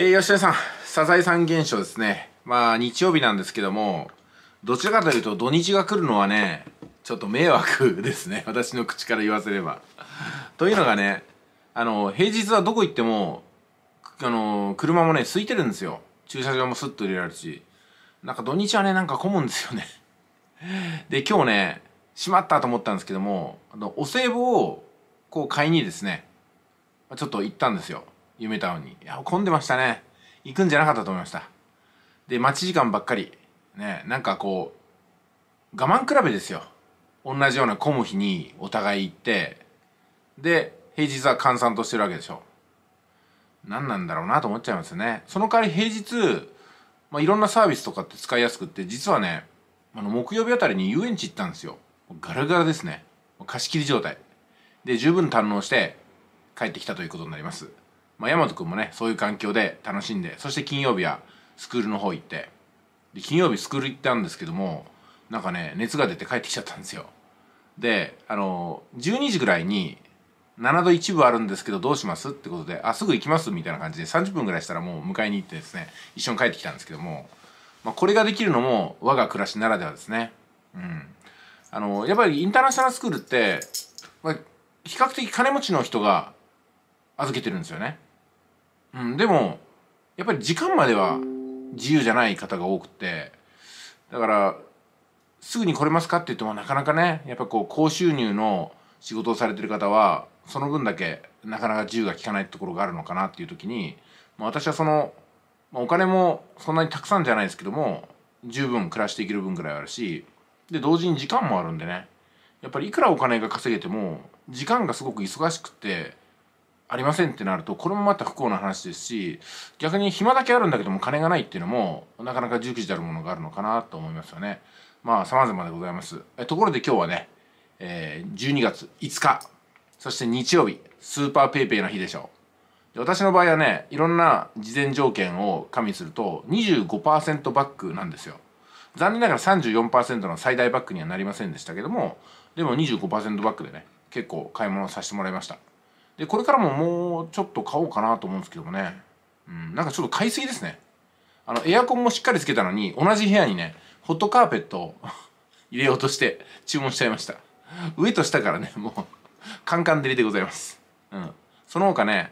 えー、吉田さん、サザエさん現象ですね。まあ、日曜日なんですけども、どちらかというと土日が来るのはね、ちょっと迷惑ですね。私の口から言わせれば。というのがね、あの、平日はどこ行っても、あの、車もね、空いてるんですよ。駐車場もスッと入れられるし。なんか土日はね、なんか混むんですよね。で、今日ね、しまったと思ったんですけども、あのお歳暮をこう買いにですね、ちょっと行ったんですよ。夢タウンにいや混んでましたね行くんじゃなかったと思いましたで待ち時間ばっかりねなんかこう我慢比べですよ同じような混む日にお互い行ってで平日は閑散としてるわけでしょ何なんだろうなと思っちゃいますよねその代わり平日、まあ、いろんなサービスとかって使いやすくって実はねあの木曜日あたりに遊園地行ったんですよガラガラですね貸し切り状態で十分堪能して帰ってきたということになりますまあ、大和くんもね、そういう環境で楽しんで、そして金曜日はスクールの方行って、で、金曜日スクール行ったんですけども、なんかね、熱が出て帰ってきちゃったんですよ。で、あの、12時ぐらいに、7度1部あるんですけどどうしますってことで、あ、すぐ行きますみたいな感じで30分ぐらいしたらもう迎えに行ってですね、一緒に帰ってきたんですけども、まあ、これができるのも我が暮らしならではですね。うん。あの、やっぱりインターナショナルスクールって、まあ、比較的金持ちの人が預けてるんですよね。うん、でもやっぱり時間までは自由じゃない方が多くてだからすぐに来れますかって言ってもなかなかねやっぱこう高収入の仕事をされてる方はその分だけなかなか自由が利かないところがあるのかなっていう時に、まあ、私はその、まあ、お金もそんなにたくさんじゃないですけども十分暮らしていける分ぐらいあるしで同時に時間もあるんでねやっぱりいくらお金が稼げても時間がすごく忙しくてありませんってなるとこれもまた不幸な話ですし逆に暇だけあるんだけども金がないっていうのもなかなか熟知であるものがあるのかなと思いますよねまあ様々でございますえところで今日はね、えー、12月5日そして日曜日スーパーペイペイの日でしょうで私の場合はねいろんな事前条件を加味すると25%バックなんですよ残念ながら34%の最大バックにはなりませんでしたけどもでも25%バックでね結構買い物させてもらいましたでこれからももうちょっと買おうかなと思うんですけどもね、うん、なんかちょっと買いすぎですねあのエアコンもしっかりつけたのに同じ部屋にねホットカーペットを 入れようとして注文しちゃいました上と下からねもうカンカン照りでございますうんその他ねや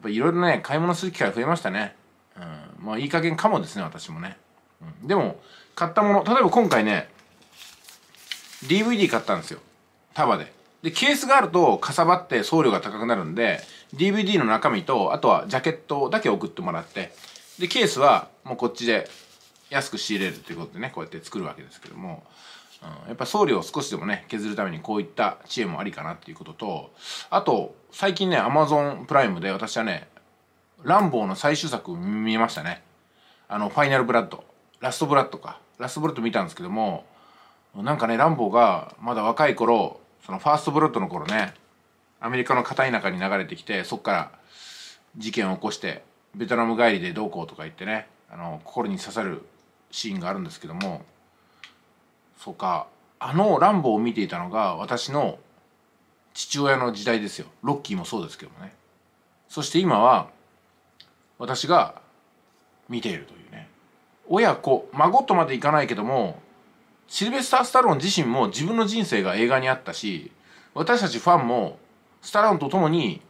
っぱいろいろね買い物する機会増えましたねうんまあいい加減かもですね私もね、うん、でも買ったもの例えば今回ね DVD 買ったんですよ束ででケースがあるとかさばって送料が高くなるんで DVD の中身とあとはジャケットだけ送ってもらってでケースはもうこっちで安く仕入れるということでねこうやって作るわけですけども、うん、やっぱ送料を少しでもね削るためにこういった知恵もありかなっていうこととあと最近ね Amazon プライムで私はねランボーの最終作見ましたねあのファイナルブラッドラストブラッドかラストブラッド見たんですけどもなんかねランボーがまだ若い頃そのファーストブロッドの頃ねアメリカの片田舎に流れてきてそっから事件を起こしてベトナム帰りでどうこうとか言ってねあの心に刺さるシーンがあるんですけどもそうかあのランボーを見ていたのが私の父親の時代ですよロッキーもそうですけどもねそして今は私が見ているというね親子孫とまでいかないけどもシルベスター・スタローン自身も自分の人生が映画にあったし私たちファンもスタローンと共に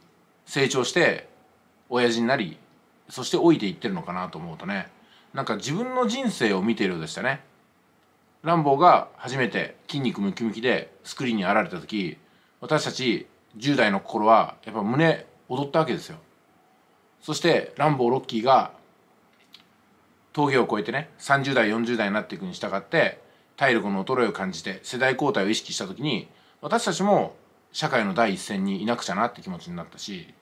成長して親父になりそして老いていってるのかなと思うとねなんか自分の人生を見ているようでしたねランボーが初めて筋肉ムキムキでスクリーンにあられた時私たち10代の心はやっぱ胸踊ったわけですよそしてランボーロッキーが峠を越えてね30代40代になっていくに従って体力の衰えを感じて世代交代を意識した時に私たちも社会の第一線にいなくちゃなって気持ちになったし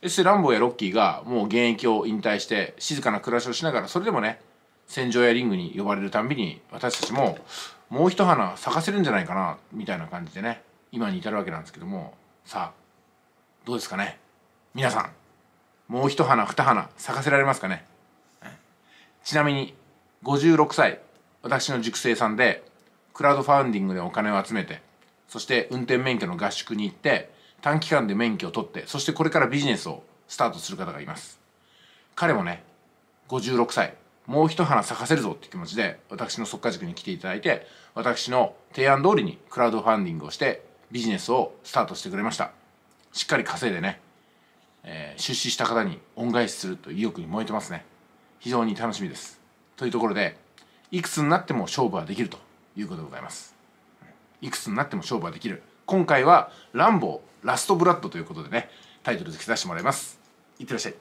ッセてランボーやロッキーがもう現役を引退して静かな暮らしをしながらそれでもね戦場やリングに呼ばれるたんびに私たちももう一花咲かせるんじゃないかなみたいな感じでね今に至るわけなんですけどもさあどうですかね皆さんもう一花二花咲かせられますかねちなみに56歳私の塾生さんでクラウドファウンディングでお金を集めてそして運転免許の合宿に行って短期間で免許を取ってそしてこれからビジネスをスタートする方がいます彼もね56歳もう一花咲かせるぞって気持ちで私の即化塾に来ていただいて私の提案通りにクラウドファンディングをしてビジネスをスタートしてくれましたしっかり稼いでね、えー、出資した方に恩返しするという意欲に燃えてますね非常に楽しみですというところでいくつになっても勝負はできるということでございますいくつになっても勝負はできる今回は「ランボーラストブラッド」ということでねタイトル付けさせてもらいますいってらっしゃい